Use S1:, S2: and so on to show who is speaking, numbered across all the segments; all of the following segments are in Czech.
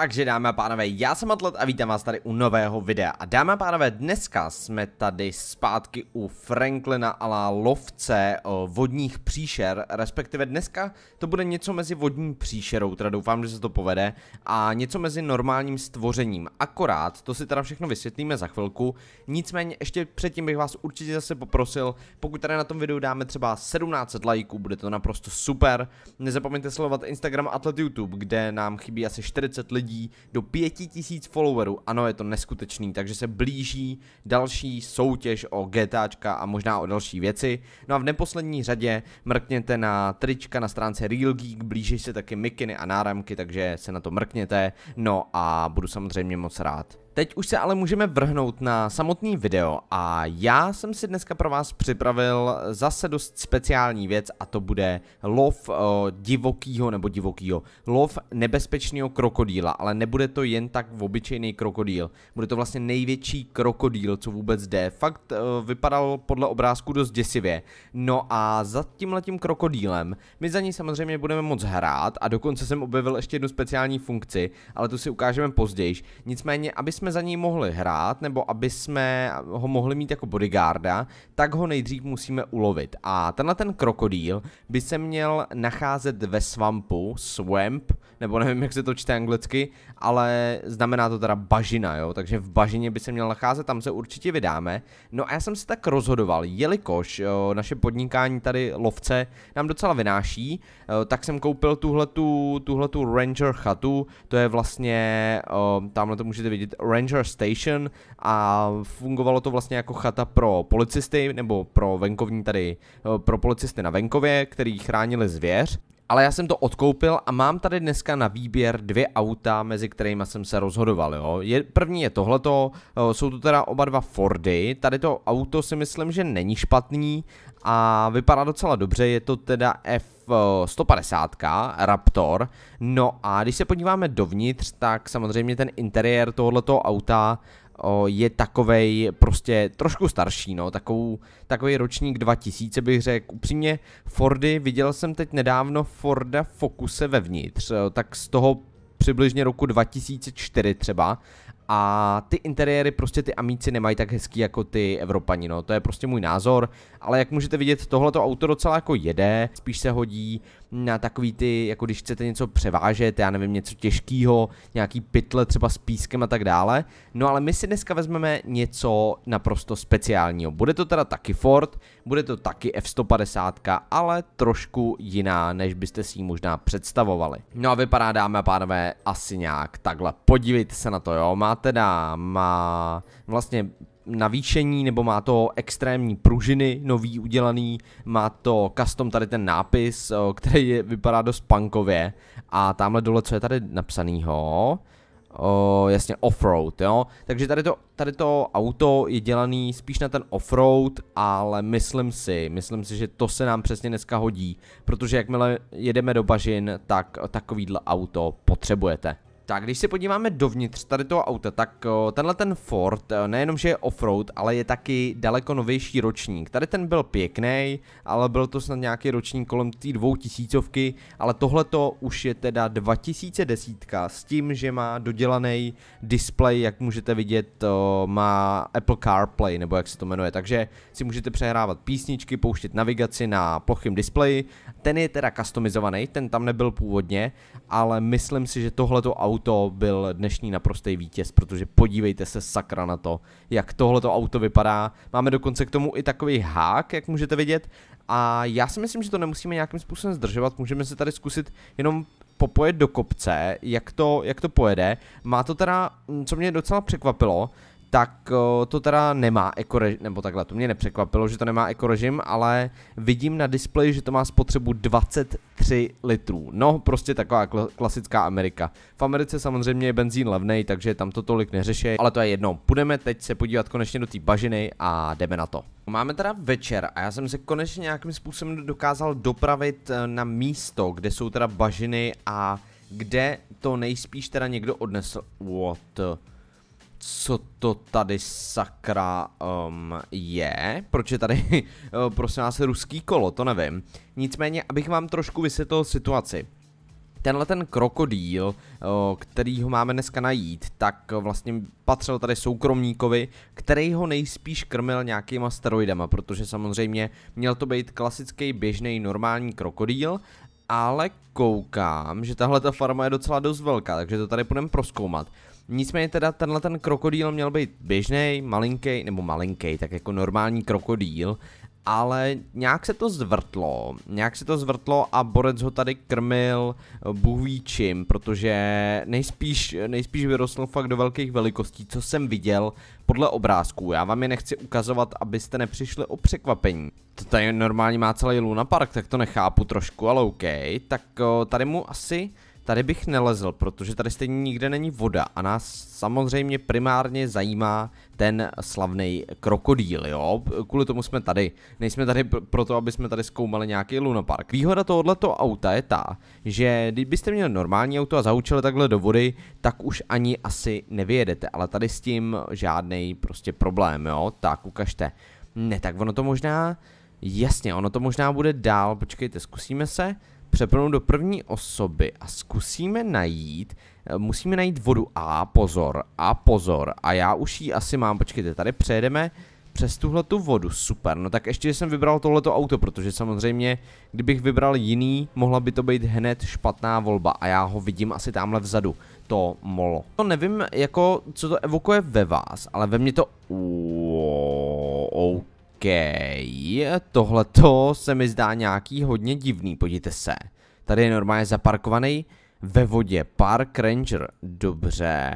S1: Takže dámy a pánové, já jsem Atlet a vítám vás tady u nového videa. A dámy a pánové, dneska jsme tady zpátky u Franklina la lovce o, eh, vodních příšer, respektive dneska to bude něco mezi vodní příšerou, teda doufám, že se to povede, a něco mezi normálním stvořením. Akorát, to si teda všechno vysvětlíme za chvilku, nicméně ještě předtím bych vás určitě zase poprosil, pokud tady na tom videu dáme třeba 17 lajků, bude to naprosto super. Nezapomeňte sledovat Instagram Atlet YouTube, kde nám chybí asi 40 lidí lidí do 5000 followerů. Ano, je to neskutečný, takže se blíží další soutěž o GTAčka a možná o další věci. No a v neposlední řadě mrkněte na trička na stránce Real Geek, blíží se taky mikiny a náramky, takže se na to mrkněte. No a budu samozřejmě moc rád. Teď už se ale můžeme vrhnout na samotný video a já jsem si dneska pro vás připravil zase dost speciální věc a to bude lov uh, divokýho nebo divokýho, lov nebezpečného krokodýla, ale nebude to jen tak v obyčejný krokodýl. Bude to vlastně největší krokodýl, co vůbec jde. Fakt eh, vypadal podle obrázku dost děsivě. No a za tímhletím krokodýlem my za ní samozřejmě budeme moc hrát a dokonce jsem objevil ještě jednu speciální funkci, ale to si ukážeme později. Nicméně, aby jsme jsme za něj mohli hrát, nebo aby jsme ho mohli mít jako bodyguarda, tak ho nejdřív musíme ulovit. A tenhle ten krokodýl by se měl nacházet ve svampu, swamp, nebo nevím, jak se to čte anglicky, ale znamená to teda bažina, jo, takže v bažině by se měl nacházet, tam se určitě vydáme. No a já jsem se tak rozhodoval, jelikož jo, naše podnikání tady lovce nám docela vynáší, jo, tak jsem koupil tuhletu, tuhletu ranger chatu, to je vlastně, tamhle to můžete vidět, Ranger Station a fungovalo to vlastně jako chata pro policisty nebo pro venkovní tady, eh, pro policisty na venkově, který chránili zvěř ale já jsem to odkoupil a mám tady dneska na výběr dvě auta, mezi kterými jsem se rozhodoval. Jo. Je, první je tohleto, jsou to teda oba dva Fordy, tady to auto si myslím, že není špatný a vypadá docela dobře, je to teda F150 Raptor. No a když se podíváme dovnitř, tak samozřejmě ten interiér tohoto auta o, je takovej prostě trošku starší, no, takovou, takový ročník 2000 bych řekl. Upřímně Fordy, viděl jsem teď nedávno Forda Focuse vevnitř, o, tak z toho přibližně roku 2004 třeba a ty interiéry prostě ty amíci nemají tak hezký jako ty Evropani, no to je prostě můj názor, ale jak můžete vidět, tohleto auto docela jako jede, spíš se hodí na takový ty, jako když chcete něco převážet, já nevím, něco těžkého, nějaký pytle třeba s pískem a tak dále. No ale my si dneska vezmeme něco naprosto speciálního. Bude to teda taky Ford, bude to taky F-150, ale trošku jiná, než byste si ji možná představovali. No a vypadá, dámy a pánové, asi nějak takhle. Podívejte se na to, jo. Má teda, má vlastně navýšení, nebo má to extrémní pružiny nový udělaný, má to custom tady ten nápis, eh, který je, vypadá dost punkově a tamhle dole, co je tady napsanýho, o, eh, jasně offroad, jo. Takže tady to, tady to auto je dělaný spíš na ten offroad, ale myslím si, myslím si, že to se nám přesně dneska hodí, protože jakmile jedeme do bažin, tak takovýhle auto potřebujete. Tak, když se podíváme dovnitř tady toho auta, tak tenhle ten Ford, e, nejenom, že je offroad, ale je taky daleko novější ročník. Tady ten byl pěkný, ale byl to snad nějaký ročník kolem té dvou tisícovky, ale tohleto už je teda 2010 s tím, že má dodělaný display, jak můžete vidět, má Apple CarPlay, nebo jak se to jmenuje, takže si můžete přehrávat písničky, pouštět navigaci na plochém displeji. Ten je teda customizovaný, ten tam nebyl původně, ale myslím si, že tohleto auto auto byl dnešní naprostý vítěz, protože podívejte se sakra na to, jak tohleto auto vypadá. Máme dokonce k tomu i takový hák, jak můžete vidět. A já si myslím, že to nemusíme nějakým způsobem zdržovat, můžeme se tady zkusit jenom popojet do kopce, jak to, jak to pojede. Má to teda, mm, co mě docela překvapilo, tak to teda nemá ekorežim, nebo takhle, to mě nepřekvapilo, že to nemá ekorežim, ale vidím na displeji, že to má spotřebu 23 litrů. No, prostě taková kl- klasická Amerika. V Americe samozřejmě je benzín levnej, takže tam to tolik neřeší, ale to je jedno. Půjdeme teď se podívat konečně do té bažiny a jdeme na to. Máme teda večer a já jsem se konečně nějakým způsobem dokázal dopravit e, na místo, kde jsou teda bažiny a kde to nejspíš teda někdo odnesl. What? co to tady sakra um, je, proč je tady, eh, prosím vás, ruský kolo, to nevím. Nicméně, abych vám trošku vysvětlil situaci. Tenhle ten krokodýl, eh, který ho máme dneska najít, tak vlastně patřil tady soukromníkovi, který ho nejspíš krmil nějakýma steroidama, protože samozřejmě měl to být klasický běžný normální krokodýl, ale koukám, že tahle ta farma je docela dost velká, takže to tady půjdeme proskoumat. Nicméně teda tenhle ten krokodýl měl být běžný, malinký, nebo malinký, tak jako normální krokodýl, ale nějak se to zvrtlo, nějak se to zvrtlo a borec ho tady krmil eh, buhvíčím, protože nejspíš, eh, nejspíš vyrostl fakt do velkých velikostí, co jsem viděl podle obrázků. Já vám je nechci ukazovat, abyste nepřišli o překvapení. To tady normálně má celý Luna Park, tak to nechápu trošku, ale OK. Tak eh, tady mu asi Tady bych nelezl, protože tady stejně nikde není voda a nás samozřejmě primárně zajímá ten slavný krokodýl, jo? Kvůli tomu jsme tady. Nejsme tady proto, aby jsme tady zkoumali nějaký lunapark. Výhoda tohoto auta je ta, že kdybyste měli normální auto a zaučili takhle do vody, tak už ani asi nevyjedete, ale tady s tím žádný prostě problém, jo? Tak ukažte. Ne, tak ono to možná... Jasně, ono to možná bude dál, počkejte, zkusíme se přepnout do první osoby a zkusíme najít, eh, musíme najít vodu a pozor, a pozor, a já už ji asi mám, počkejte, tady přejedeme přes tuhle tu vodu, super, no tak ještě jsem vybral tohleto auto, protože samozřejmě, kdybych vybral jiný, mohla by to být hned špatná volba a já ho vidím asi tamhle vzadu, to molo. To nevím, jako, co to evokuje ve vás, ale ve mně to, Tohle to se mi zdá nějaký hodně divný, podívejte se. Tady je normálně zaparkovaný ve vodě Park Ranger, dobře.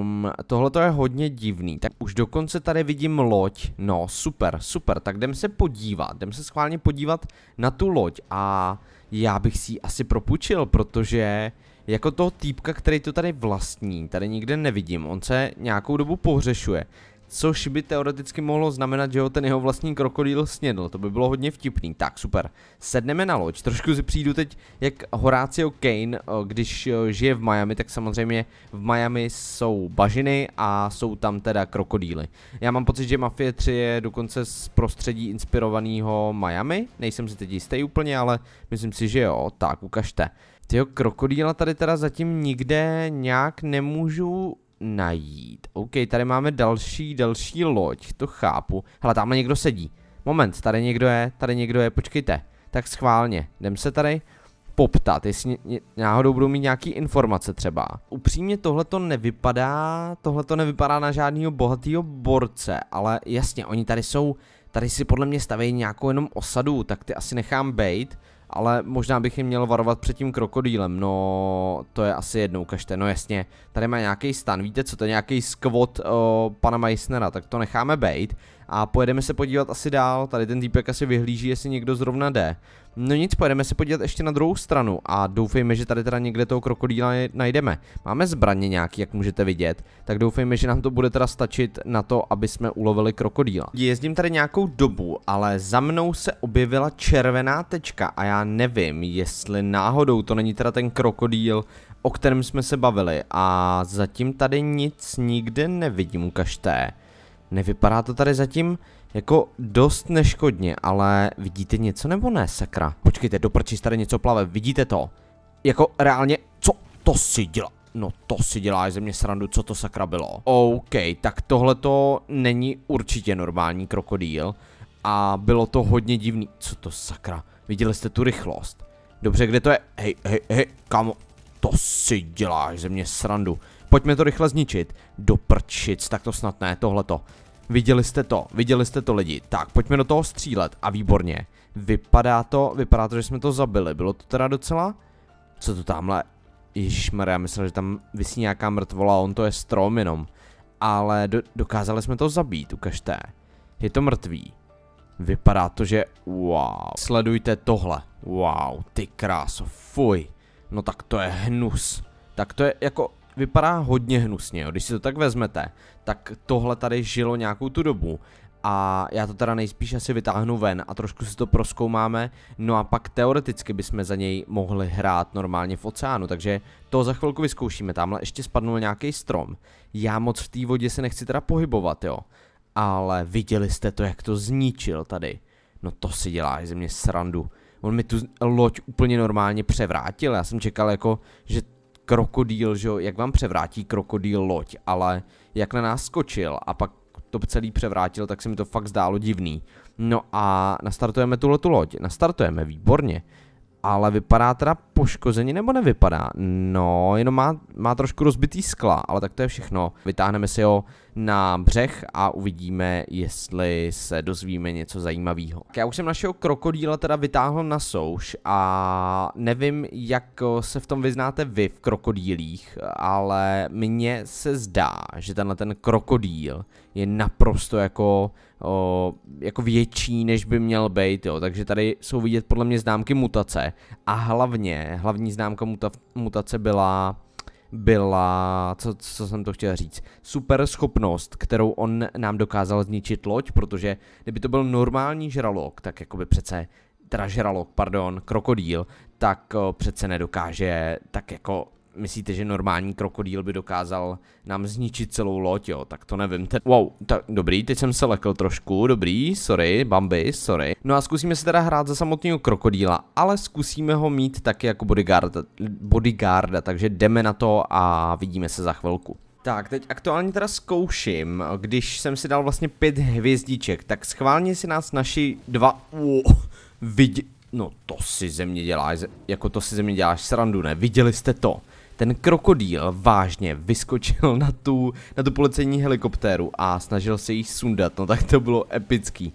S1: Um, Tohle to je hodně divný, tak už dokonce tady vidím loď, no super, super, tak jdem se podívat, jdem se schválně podívat na tu loď a já bych si ji asi propučil, protože jako toho týpka, který to tady vlastní, tady nikde nevidím, on se nějakou dobu pohřešuje, Což by teoreticky mohlo znamenat, že ho ten jeho vlastní krokodýl snědl, to by bylo hodně vtipný. Tak super, sedneme na loď, trošku si přijdu teď, jak Horácio Kane, když žije v Miami, tak samozřejmě v Miami jsou bažiny a jsou tam teda krokodýly. Já mám pocit, že Mafie 3 je dokonce z prostředí inspirovaného Miami, nejsem si teď jistý úplně, ale myslím si, že jo, tak ukažte. Tyho krokodýla tady teda zatím nikde nějak nemůžu najít. OK, tady máme další, další loď, to chápu. Hele, tamhle někdo sedí. Moment, tady někdo je, tady někdo je, počkejte. Tak schválně, jdem se tady poptat, jestli náhodou budou mít nějaký informace třeba. Upřímně tohle to nevypadá, tohle to nevypadá na žádného bohatého borce, ale jasně, oni tady jsou, tady si podle mě staví nějakou jenom osadu, tak ty asi nechám bejt ale možná bych jim měl varovat před tím krokodýlem, no to je asi jednou kažte, no jasně, tady má nějaký stan, víte co, to je nějaký skvot uh, pana Meissnera, tak to necháme bejt, a pojedeme se podívat asi dál, tady ten týpek asi vyhlíží, jestli někdo zrovna jde. No nic, pojedeme se podívat ještě na druhou stranu a doufejme, že tady teda někde toho krokodýla najdeme. Máme zbraně nějaký, jak můžete vidět, tak doufejme, že nám to bude teda stačit na to, aby jsme ulovili krokodýla. Jezdím tady nějakou dobu, ale za mnou se objevila červená tečka a já nevím, jestli náhodou to není teda ten krokodýl, o kterém jsme se bavili a zatím tady nic nikde nevidím, ukažte. Nevypadá to tady zatím jako dost neškodně, ale vidíte něco nebo ne, sakra? Počkejte, doprčí tady něco plave, vidíte to? Jako reálně, co to si dělá? No to si dělá ze mě srandu, co to sakra bylo. OK, tak tohle to není určitě normální krokodýl a bylo to hodně divný. Co to sakra? Viděli jste tu rychlost? Dobře, kde to je? Hej, hej, hej, kamo, to si děláš ze mě srandu. Pojďme to rychle zničit. Do prčic, tak to snad ne, tohleto. Viděli jste to, viděli jste to lidi. Tak, pojďme do toho střílet a výborně. Vypadá to, vypadá to, že jsme to zabili. Bylo to teda docela? Co to tamhle? Ježišmarja, myslel, že tam vysí nějaká mrtvola, on to je strom jenom. Ale do, dokázali jsme to zabít, ukažte. Je to mrtvý. Vypadá to, že wow. Sledujte tohle. Wow, ty kráso, fuj. No tak to je hnus. Tak to je jako, vypadá hodně hnusně, jo. když si to tak vezmete, tak tohle tady žilo nějakou tu dobu a já to teda nejspíš asi vytáhnu ven a trošku si to proskoumáme, no a pak teoreticky bychom za něj mohli hrát normálně v oceánu, takže to za chvilku vyzkoušíme, tamhle ještě spadnul nějaký strom, já moc v té vodě se nechci teda pohybovat, jo, ale viděli jste to, jak to zničil tady, no to si děláš ze mě srandu, on mi tu loď úplně normálně převrátil, já jsem čekal jako, že krokodýl, že jo, jak vám převrátí krokodýl loď, ale jak na nás skočil a pak to celý převrátil, tak se mi to fakt zdálo divný. No a nastartujeme tuhle tu loď. Nastartujeme, výborně ale vypadá teda poškození nebo nevypadá? No, jenom má, má trošku rozbitý skla, ale tak to je všechno. Vytáhneme si ho na břeh a uvidíme, jestli se dozvíme něco zajímavého. Já už jsem našeho krokodýla teda vytáhl na souš a nevím, jak se v tom vyznáte vy v krokodýlích, ale mně se zdá, že tenhle ten krokodýl je naprosto jako o, jako větší, než by měl být, jo. Takže tady jsou vidět podle mě známky mutace a hlavně, hlavní známka muta, mutace byla byla, co, co jsem to chtěl říct, super schopnost, kterou on nám dokázal zničit loď, protože kdyby to byl normální žralok, tak jako by přece, teda žralok, pardon, krokodýl, tak o, přece nedokáže tak jako myslíte, že normální krokodýl by dokázal nám zničit celou loď, jo, tak to nevím. Te- wow, tak dobrý, teď jsem se lekl trošku, dobrý, sorry, Bambi, sorry. No a zkusíme se teda hrát za samotného krokodýla, ale zkusíme ho mít taky jako bodyguarda, bodyguarda, takže jdeme na to a vidíme se za chvilku. Tak, teď aktuálně teda zkouším, když jsem si dal vlastně pět hvězdiček, tak schválně si nás naši dva... uh, vidí. No to si ze mě děláš, jako to si ze mě děláš srandu, ne? Viděli jste to? ten krokodýl vážně vyskočil na tu, na tu policejní helikoptéru a snažil se jí sundat, no tak to bylo epický.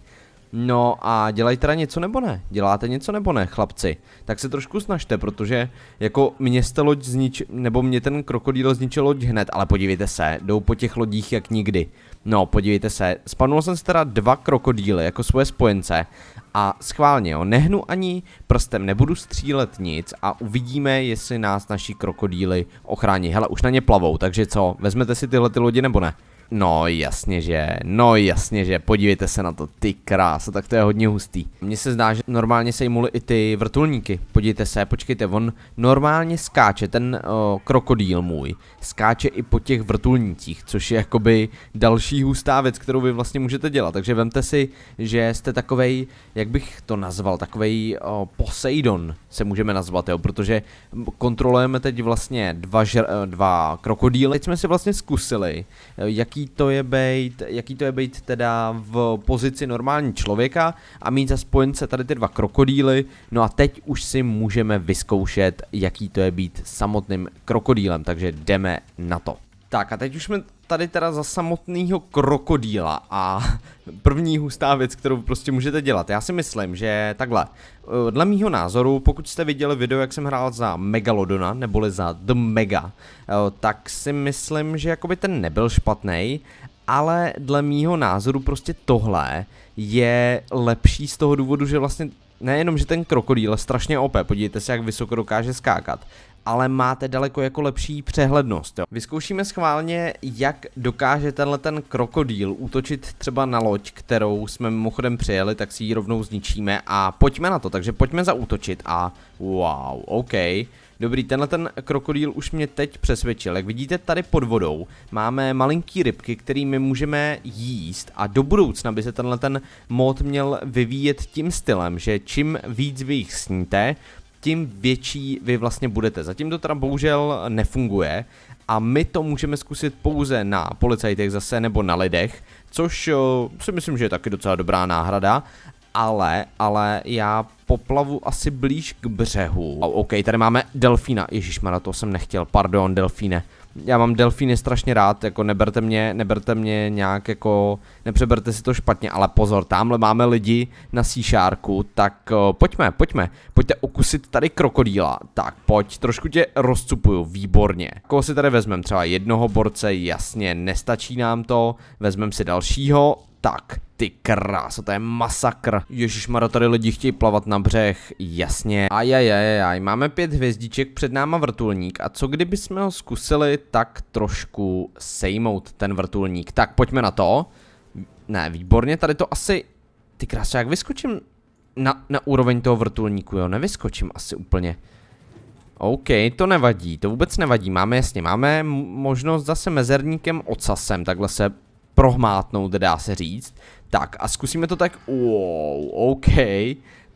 S1: No a dělají teda něco nebo ne? Děláte něco nebo ne, chlapci? Tak se trošku snažte, protože jako mě jste loď znič... nebo mě ten krokodýl zničil loď hned, ale podívejte se, jdou po těch lodích jak nikdy. No, podívejte se, spanul jsem si teda dva krokodýly jako svoje spojence a schválně jo, nehnu ani prstem, nebudu střílet nic a uvidíme, jestli nás naši krokodýly ochrání. Hele, už na ně plavou, takže co, vezmete si tyhle ty lodi nebo ne? No jasně, že, no jasně, že, podívejte se na to, ty krása, tak to je hodně hustý. Mně se zdá, že normálně jim i ty vrtulníky, podívejte se, počkejte, on normálně skáče, ten o, krokodýl můj, skáče i po těch vrtulnících, což je jakoby další hustá věc, kterou vy vlastně můžete dělat, takže vemte si, že jste takovej, jak bych to nazval, takovej o, Poseidon se můžeme nazvat, jo, protože kontrolujeme teď vlastně dva, žr, dva krokodýly, teď jsme si vlastně zkusili, jak jaký to je být, jaký to je být teda v pozici normální člověka a mít za spojence tady ty dva krokodýly. No a teď už si můžeme vyzkoušet, jaký to je být samotným krokodýlem, takže jdeme na to. Tak a teď už jsme tady teda za samotného krokodýla a první hustá věc, kterou prostě můžete dělat. Já si myslím, že takhle, eh, dle mýho názoru, pokud jste viděli video, jak jsem hrál za Megalodona, neboli za The Mega, eh, tak si myslím, že jakoby ten nebyl špatný, ale dle mýho názoru prostě tohle je lepší z toho důvodu, že vlastně nejenom, že ten krokodýl je strašně OP, podívejte se, jak vysoko dokáže skákat, ale máte daleko jako lepší přehlednost. Jo. Vyzkoušíme schválně, jak dokáže tenhle ten krokodýl útočit třeba na loď, kterou jsme mimochodem přijeli, tak si ji rovnou zničíme a pojďme na to, takže pojďme zaútočit a wow, OK. Dobrý, tenhle ten krokodýl už mě teď přesvědčil. Jak vidíte tady pod vodou máme malinký rybky, kterými můžeme jíst a do budoucna by se tenhle ten mod měl vyvíjet tím stylem, že čím víc vy jich sníte, tím větší vy vlastně budete. Zatím to teda bohužel nefunguje a my to můžeme zkusit pouze na policajtech zase nebo na lidech, což si myslím, že je taky docela dobrá náhrada ale, ale já poplavu asi blíž k břehu. Oh, OK, tady máme delfína. na to jsem nechtěl, pardon, delfíne. Já mám delfíny strašně rád, jako neberte mě, neberte mě nějak jako, nepřeberte si to špatně, ale pozor, tamhle máme lidi na síšárku, tak uh, pojďme, pojďme, pojďte okusit tady krokodýla, tak pojď, trošku tě rozcupuju, výborně. Koho si tady vezmeme, třeba jednoho borce, jasně, nestačí nám to, vezmeme si dalšího, tak, ty kráso, to je masakr. Ježišmara, tady lidi chtějí plavat na břeh, jasně. Ajajajaj, máme pět hvězdiček, před náma vrtulník a co kdyby jsme ho zkusili tak trošku sejmout, ten vrtulník. Tak, pojďme na to. Ne, výborně, tady to asi... Ty kráso, jak vyskočím na, na úroveň toho vrtulníku, jo, nevyskočím asi úplně. OK, to nevadí, to vůbec nevadí, máme jasně, máme možnost zase mezerníkem ocasem, takhle se prohmátnout, dá se říct. Tak a zkusíme to tak, wow, OK,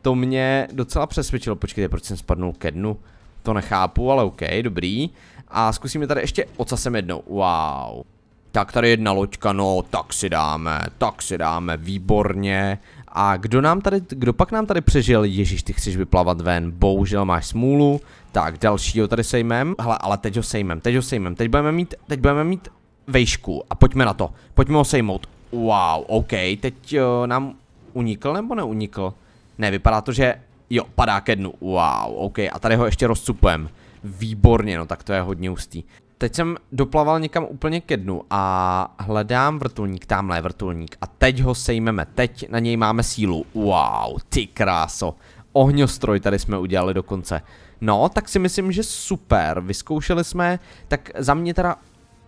S1: to mě docela přesvědčilo, počkejte, proč jsem spadnul ke dnu, to nechápu, ale OK, dobrý. A zkusíme tady ještě ocasem jednou, wow. Tak tady jedna loďka, no, tak si dáme, tak si dáme, výborně. A kdo nám tady, kdo pak nám tady přežil, ježíš, ty chceš vyplavat ven, bohužel máš smůlu. Tak, dalšího tady sejmem, hele, ale teď ho sejmem, teď ho sejmem, teď budeme mít, teď budeme mít vejšku a pojďme na to. Pojďme ho sejmout. Wow, OK, teď uh, nám unikl nebo neunikl? Ne, vypadá to, že jo, padá ke dnu. Wow, OK, a tady ho ještě rozcupujeme. Výborně, no tak to je hodně ústý. Teď jsem doplaval někam úplně ke dnu a hledám vrtulník, tamhle je vrtulník a teď ho sejmeme, teď na něj máme sílu. Wow, ty kráso. Ohňostroj tady jsme udělali dokonce. No, tak si myslím, že super, vyzkoušeli jsme, tak za mě teda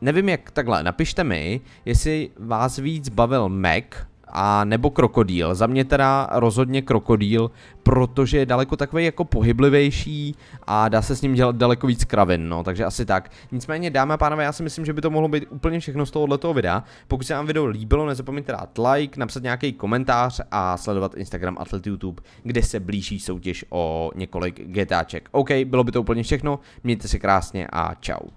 S1: nevím jak takhle, napište mi, jestli vás víc bavil Mac a nebo krokodýl. Za mě teda rozhodně krokodýl, protože je daleko takový jako pohyblivější a dá se s ním dělat daleko víc kravin, no, takže asi tak. Nicméně, dámy a pánové, já si myslím, že by to mohlo být úplně všechno z tohoto videa. Pokud se vám video líbilo, nezapomeňte dát like, napsat nějaký komentář a sledovat Instagram Atlet YouTube, kde se blíží soutěž o několik GTAček. OK, bylo by to úplně všechno, mějte se krásně a čau.